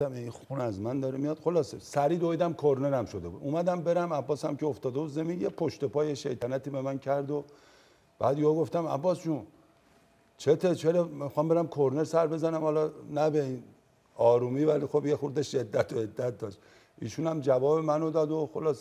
این خون از من داره میاد خلاصه سری دویدم کرنرم شده بود اومدم برم عباسم که افتاده و زمین یه پشت پای شیطنتی به من کرد و بعد یه گفتم عباس جون چته چرا میخوام برم کرنر سر بزنم حالا نه به این آرومی ولی خب یه خورده شدت و عدت داشت ایشون هم جواب منو داد و خلاصه